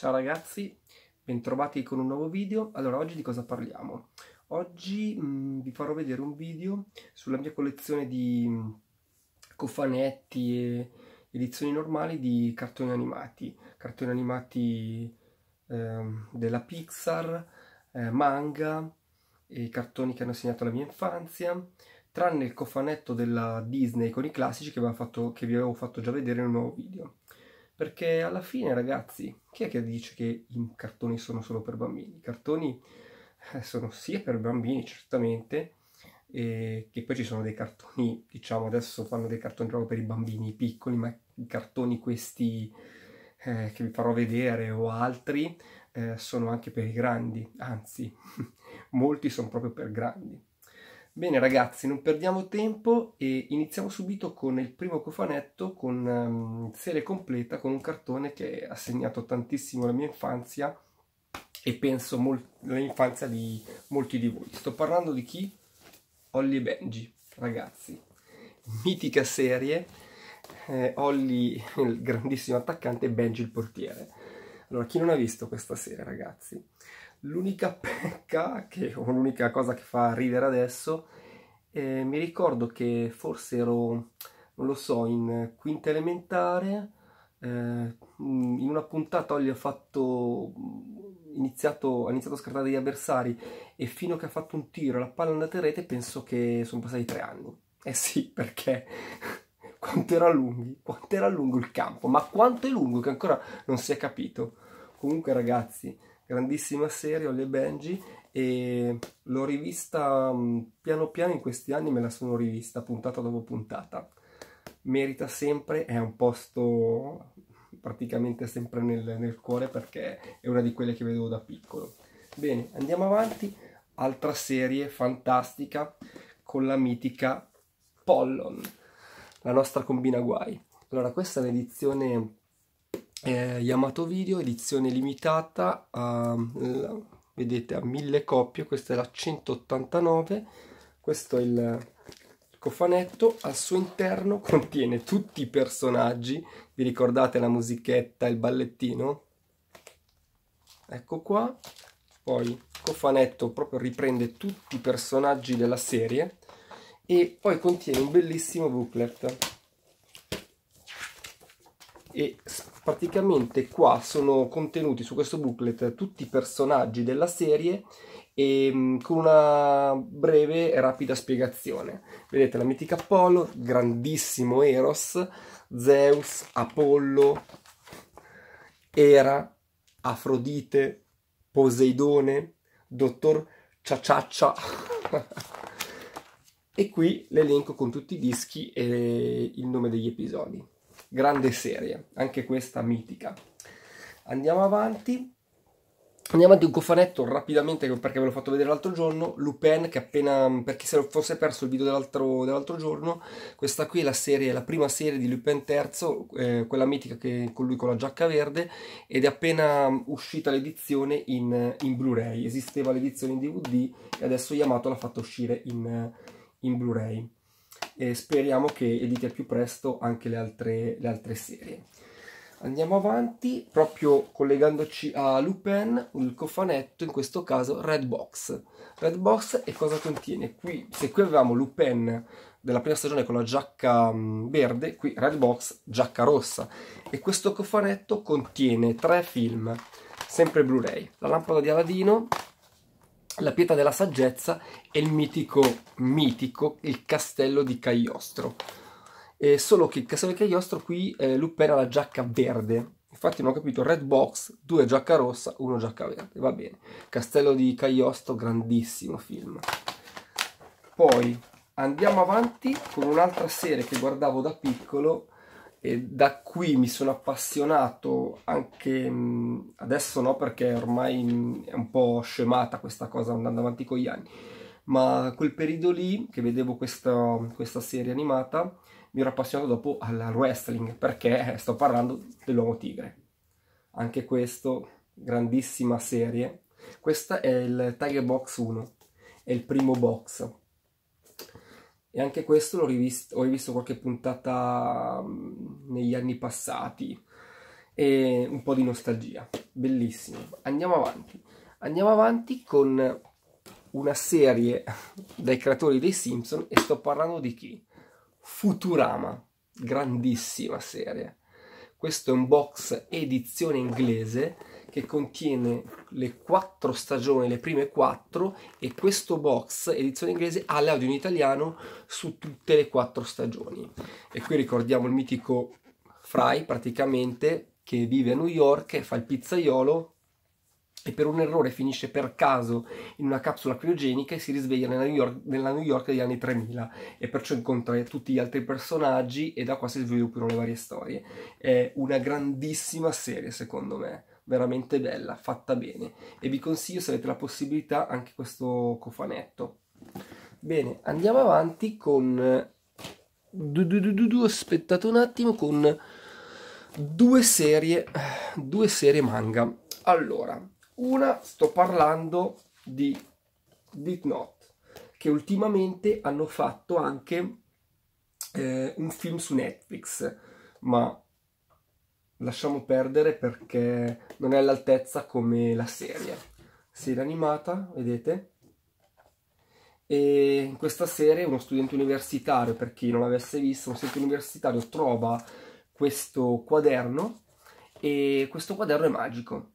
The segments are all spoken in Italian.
Ciao ragazzi, bentrovati con un nuovo video. Allora, oggi di cosa parliamo? Oggi mh, mm, vi farò vedere un video sulla mia collezione di mh, mm, cofanetti e edizioni normali di cartoni animati, cartoni animati eh, della Pixar, eh, manga e cartoni che hanno segnato la mia infanzia, tranne il cofanetto della Disney con i classici che, fatto, che vi avevo fatto già vedere in un nuovo video. Perché alla fine, ragazzi, chi è che dice che i cartoni sono solo per bambini? I cartoni eh, sono sia per bambini, certamente, che poi ci sono dei cartoni, diciamo adesso fanno dei cartoni proprio per i bambini piccoli, ma i cartoni questi eh, che vi farò vedere o altri eh, sono anche per i grandi, anzi molti sono proprio per grandi. Bene ragazzi, non perdiamo tempo e iniziamo subito con il primo cofanetto con um, serie completa, con un cartone che ha segnato tantissimo la mia infanzia e penso l'infanzia di molti di voi. Sto parlando di chi? Olly e Benji, ragazzi. Mitica serie, eh, Olly il grandissimo attaccante e Benji il portiere. Allora, chi non ha visto questa serie, ragazzi? L'unica pecca, che, o l'unica cosa che fa ridere adesso, eh, mi ricordo che forse ero, non lo so, in quinta elementare, eh, mm, in una puntata gli ho fatto, mm, iniziato, ha iniziato a scartare degli avversari e fino a che ha fatto un tiro la palla è andata in rete penso che sono passati tre anni. Eh sì, perché quanto era, lunghi, quanto era lungo il campo, ma quanto è lungo che ancora non si è capito. Comunque ragazzi grandissima serie, Ollie Benji, e l'ho rivista mm, piano piano in questi anni, me la sono rivista puntata dopo puntata. Merita sempre, è un posto praticamente sempre nel, nel cuore perché è una di quelle che vedevo da piccolo. Bene, andiamo avanti, altra serie fantastica con la mitica Pollon, la nostra combina guai. Allora, questa è l'edizione eh, Yamato Video, edizione limitata, a, la, vedete a mille coppie, questa è la 189, questo è il cofanetto, al suo interno contiene tutti i personaggi, vi ricordate la musichetta, il ballettino? Ecco qua, poi il cofanetto proprio riprende tutti i personaggi della serie e poi contiene un bellissimo booklet e praticamente qua sono contenuti su questo booklet tutti i personaggi della serie e, ehm, con una breve e rapida spiegazione. Vedete la mitica Apollo, grandissimo Eros, Zeus, Apollo, Era, Afrodite, Poseidone, Dottor Ciaciaccia. e qui l'elenco con tutti i dischi e il nome degli episodi grande serie, anche questa mitica. Andiamo avanti. Andiamo avanti un cofanetto rapidamente perché ve l'ho fatto vedere l'altro giorno, Lupin che appena, per chi se lo fosse perso il video dell'altro, dell'altro giorno, questa qui è la, serie, la prima serie di Lupin III, eh, quella mitica che, con lui con la giacca verde, ed è appena uscita l'edizione in, in Blu-ray, esisteva l'edizione in DVD e adesso Yamato l'ha fatta uscire in, in Blu-ray e speriamo che editi al più presto anche le altre, le altre serie. Andiamo avanti, proprio collegandoci a Lupin, il cofanetto, in questo caso Redbox. Redbox e cosa contiene? Qui, se qui avevamo Lupin della prima stagione con la giacca mm, verde, qui Redbox, giacca rossa. E questo cofanetto contiene tre film, sempre Blu-ray. La lampada di Aladino, la Pietra della Saggezza e il mitico, mitico, il Castello di Cagliostro. Eh, solo che il Castello di Cagliostro qui eh, Lupera la giacca verde, infatti non ho capito, red box, due giacca rossa, uno giacca verde, va bene. Castello di Cagliostro, grandissimo film. Poi andiamo avanti con un'altra serie che guardavo da piccolo, e da qui mi sono appassionato anche mm, adesso no perché ormai mm, è un po' scemata questa cosa andando avanti con gli anni ma quel periodo lì che vedevo questa, questa serie animata mi ero appassionato dopo al wrestling perché sto parlando dell'uomo tigre anche questo grandissima serie questa è il Tiger Box 1 è il primo box e anche questo l'ho rivisto, ho rivisto qualche puntata mm, negli anni passati. E un po' di nostalgia. Bellissimo. Andiamo avanti. Andiamo avanti con una serie dai creatori dei Simpson e sto parlando di chi? Futurama, grandissima serie. Questo è un box edizione inglese che contiene le quattro stagioni, le prime quattro, e questo box edizione inglese ha le audio in italiano su tutte le quattro stagioni. E qui ricordiamo il mitico Fry praticamente che vive a New York fa il pizzaiolo e per un errore finisce per caso in una capsula criogenica e si risveglia nella New York, nella New York degli anni 3000 e perciò incontra tutti gli altri personaggi e da qua si sviluppano le varie storie. È una grandissima serie secondo me veramente bella, fatta bene e vi consiglio se avete la possibilità anche questo cofanetto. Bene, andiamo avanti con du, du, du, du, aspettate un attimo con due serie due serie manga. Allora, una sto parlando di Death Note che ultimamente hanno fatto anche eh, un film su Netflix, ma lasciamo perdere perché non è all'altezza come la serie. Serie animata, vedete? E in questa serie uno studente universitario, per chi non l'avesse visto, uno studente universitario trova questo quaderno e questo quaderno è magico.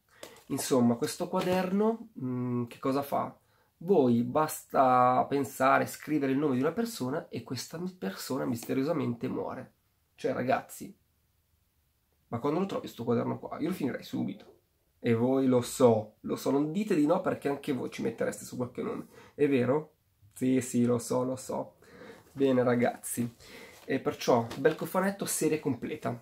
Insomma, questo quaderno mh, mm, che cosa fa? Voi basta pensare, scrivere il nome di una persona e questa persona misteriosamente muore. Cioè, ragazzi, ma quando lo trovi questo quaderno qua, io lo finirei subito. E voi lo so, lo so, non dite di no perché anche voi ci mettereste su qualche nome. È vero? Sì, sì, lo so, lo so. Bene ragazzi, e perciò bel cofanetto serie completa.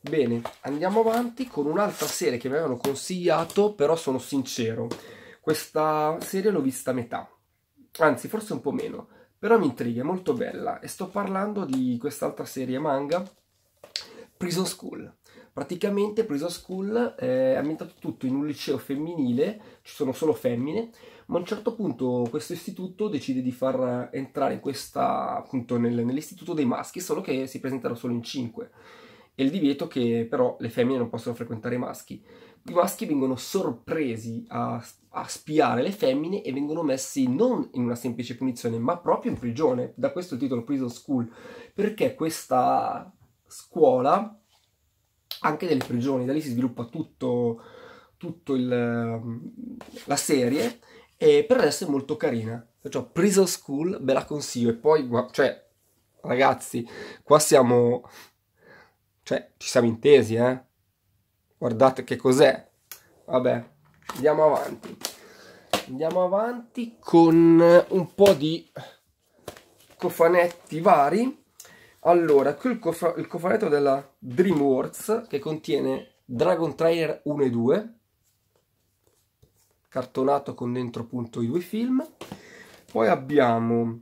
Bene, andiamo avanti con un'altra serie che mi avevano consigliato, però sono sincero, questa serie l'ho vista a metà, anzi forse un po' meno, però mi intriga, è molto bella e sto parlando di quest'altra serie manga, Prison School. Praticamente Prison School è ambientato tutto in un liceo femminile, ci sono solo femmine, ma a un certo punto questo istituto decide di far entrare questa, appunto, nel, nell'istituto dei maschi, solo che si presentano solo in cinque E il divieto che però le femmine non possono frequentare i maschi. I maschi vengono sorpresi a a spiare le femmine e vengono messi non in una semplice punizione, ma proprio in prigione, da questo titolo Prison School, perché questa scuola anche delle prigioni, da lì si sviluppa tutto, tutto il, ehm, la serie e per adesso è molto carina. Perciò Prison School ve la consiglio e poi, cioè, ragazzi, qua siamo, cioè, ci siamo intesi, eh? Guardate che cos'è. Vabbè, andiamo avanti andiamo avanti con un po' di cofanetti vari allora qui il, cof il cofanetto della DreamWorks che contiene Dragon trailer 1 e 2 cartonato con dentro appunto i due film poi abbiamo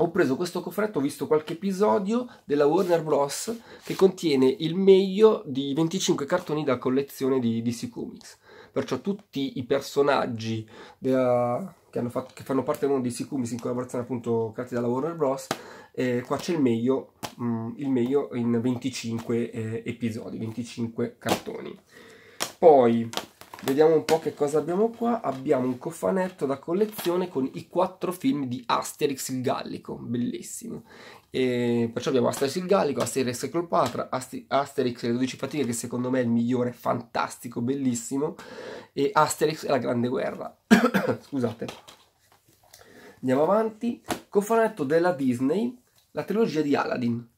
ho preso questo cofanetto, ho visto qualche episodio della Warner Bros. che contiene il meglio di 25 cartoni da collezione di DC Comics perciò tutti i personaggi della, che, fatto, che, fanno parte del mondo di Sikumis in collaborazione appunto creati dalla Warner Bros. Eh, qua c'è il meglio, mh, mm, il meglio in 25 eh, episodi, 25 cartoni. Poi Vediamo un po' che cosa abbiamo qua. Abbiamo un cofanetto da collezione con i quattro film di Asterix il Gallico, bellissimo. E perciò abbiamo Asterix il Gallico, Asterix e Cleopatra, Asterix e le 12 fatiche, che secondo me è il migliore, fantastico, bellissimo, e Asterix e la Grande Guerra. Scusate. Andiamo avanti. Cofanetto della Disney, la trilogia di Aladdin.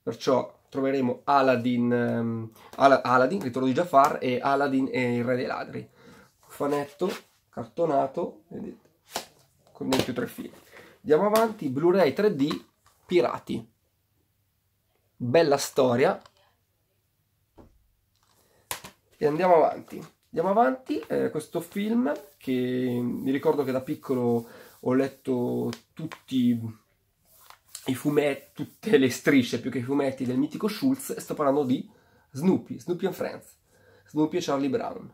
Perciò troveremo Aladdin, um, ehm, Al- Aladdin Ritorno di Jafar e Aladdin e il Re dei Ladri. Cofanetto cartonato, vedete, con dentro tre fili. Andiamo avanti, Blu-ray 3D, Pirati. Bella storia. E andiamo avanti. Andiamo avanti, eh, questo film che mi ricordo che da piccolo ho letto tutti i fumetti, tutte le strisce più che i fumetti del mitico Schultz, sto parlando di Snoopy, Snoopy and Friends, Snoopy e Charlie Brown.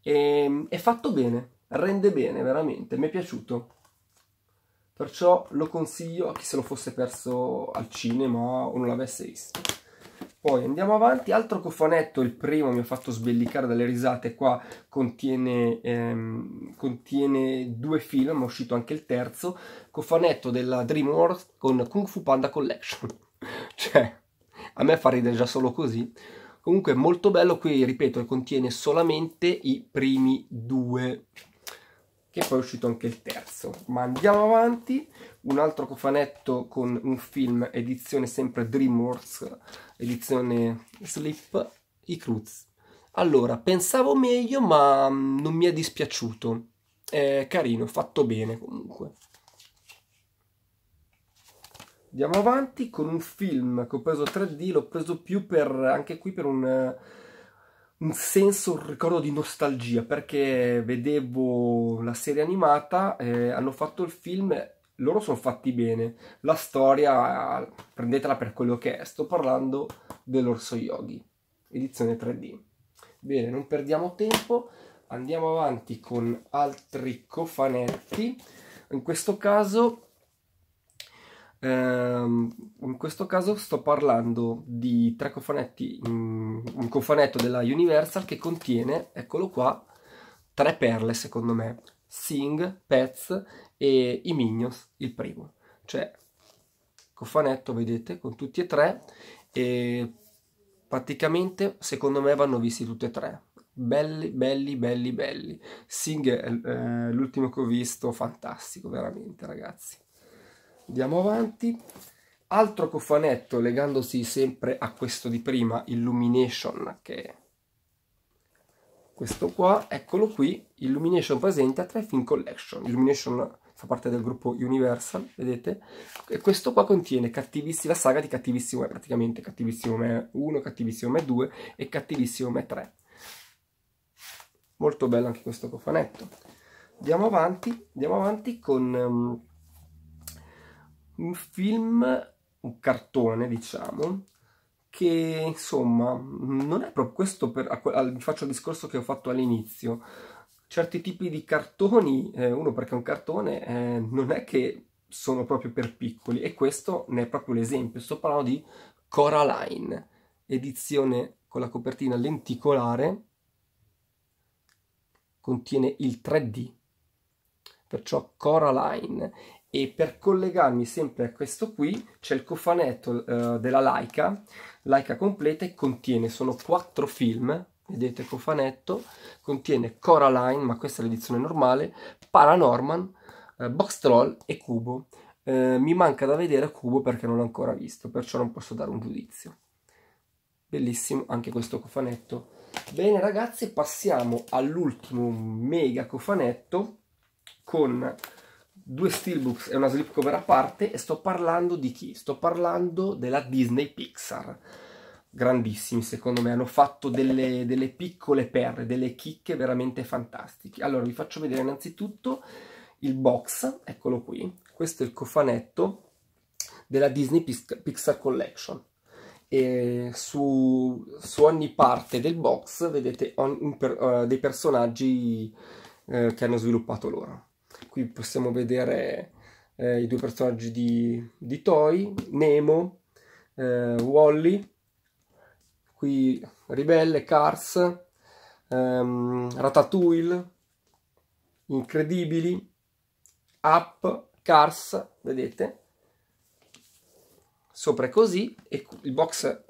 E, è fatto bene, rende bene veramente, mi è piaciuto. Perciò lo consiglio a chi se lo fosse perso al cinema o non l'avesse visto. Poi andiamo avanti, altro cofanetto, il primo mi ha fatto sbellicare dalle risate, qua contiene, ehm, contiene due film, è uscito anche il terzo, cofanetto della DreamWorks con Kung Fu Panda Collection, cioè a me fa ridere già solo così, comunque molto bello, qui ripeto contiene solamente i primi due film e poi è uscito anche il terzo. Ma andiamo avanti, un altro cofanetto con un film edizione sempre DreamWorks, edizione Sleep, i Cruz. Allora, pensavo meglio ma mm, non mi è dispiaciuto, è carino, fatto bene comunque. Andiamo avanti con un film che ho preso 3D, l'ho preso più per, anche qui per un eh, un senso, un ricordo di nostalgia perché vedevo la serie animata, eh, hanno fatto il film, loro sono fatti bene, la storia prendetela per quello che è, sto parlando dell'Orso Yogi, edizione 3D. Bene, non perdiamo tempo, andiamo avanti con altri cofanetti, in questo caso Ehm, in questo caso sto parlando di tre cofanetti, mm, un cofanetto della Universal che contiene, eccolo qua, tre perle secondo me, Sing, Pets e i Minions, il primo. Cioè, cofanetto, vedete, con tutti e tre, e praticamente secondo me vanno visti tutti e tre. Belli, belli, belli, belli. Sing è eh, l'ultimo che ho visto, fantastico, veramente ragazzi andiamo avanti altro cofanetto legandosi sempre a questo di prima illumination che è questo qua eccolo qui illumination presente a 3 film collection illumination fa parte del gruppo universal vedete e questo qua contiene la saga di cattivissimo me praticamente cattivissimo me 1 cattivissimo me 2 e cattivissimo me 3 molto bello anche questo cofanetto andiamo avanti andiamo avanti con um, un film, un cartone diciamo, che insomma non è proprio questo, per, vi faccio il discorso che ho fatto all'inizio, certi tipi di cartoni, eh, uno perché è un cartone, eh, non è che sono proprio per piccoli e questo ne è proprio l'esempio, sto parlando di Coraline, edizione con la copertina lenticolare, contiene il 3D, perciò Coraline e per collegarmi sempre a questo qui c'è il cofanetto eh, della Laika, Laika completa e contiene, sono quattro film, vedete cofanetto, contiene Coraline, ma questa è l'edizione normale, Paranorman, eh, Box Troll e Cubo. Eh, mi manca da vedere Cubo perché non l'ho ancora visto, perciò non posso dare un giudizio. Bellissimo anche questo cofanetto. Bene ragazzi, passiamo all'ultimo mega cofanetto con due steelbooks e una slipcover a parte e sto parlando di chi? Sto parlando della Disney Pixar. Grandissimi, secondo me, hanno fatto delle, delle piccole perle, delle chicche veramente fantastiche. Allora, vi faccio vedere innanzitutto il box, eccolo qui. Questo è il cofanetto della Disney Pixar Collection. E su, su ogni parte del box vedete on, un, uh, eh, dei personaggi uh, che hanno sviluppato loro. Qui possiamo vedere eh, i due personaggi di, di Toy, Nemo, eh, Wally, qui Ribelle, Cars, ehm, Ratatouille, Incredibili, Up, Cars, vedete? Sopra così, e il box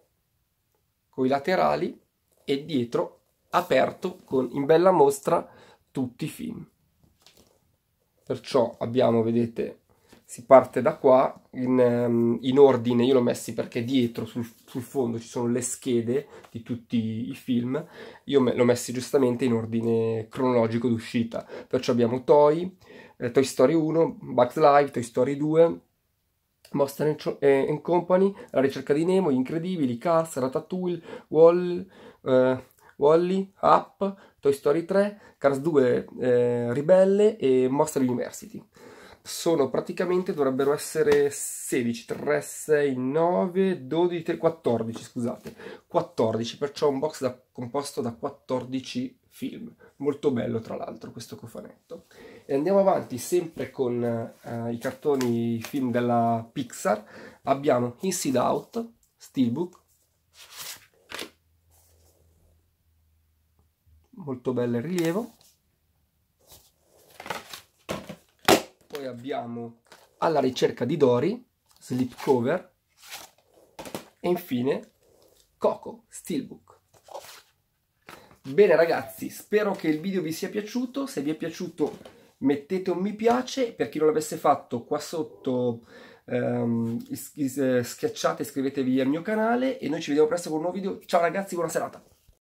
con i laterali e dietro aperto con in bella mostra tutti i film perciò abbiamo vedete si parte da qua in, ehm, in ordine io l'ho messi perché dietro sul, sul, fondo ci sono le schede di tutti i film io me, l'ho messi giustamente in ordine cronologico d'uscita perciò abbiamo Toy eh, Toy Story 1 Bugs Life Toy Story 2 Monster eh, and Company, La ricerca di Nemo, Gli Incredibili, Cars, Ratatouille, Wall, eh, Wally, Up, Toy Story 3, Cars 2, eh, Ribelle e Monster University. Sono praticamente, dovrebbero essere 16, 3, 6, 9, 12, 3, 14, scusate, 14, perciò un box da, composto da 14 film. Molto bello tra l'altro questo cofanetto. E andiamo avanti sempre con eh, i cartoni i film della Pixar. Abbiamo Inside Out, Steelbook, molto bella in rilievo. Poi abbiamo Alla ricerca di Dory, slipcover. e infine Coco Steelbook. Bene ragazzi, spero che il video vi sia piaciuto, se vi è piaciuto mettete un mi piace, per chi non l'avesse fatto qua sotto ehm, schiacciate iscrivetevi al mio canale e noi ci vediamo presto con un nuovo video, ciao ragazzi, buona serata!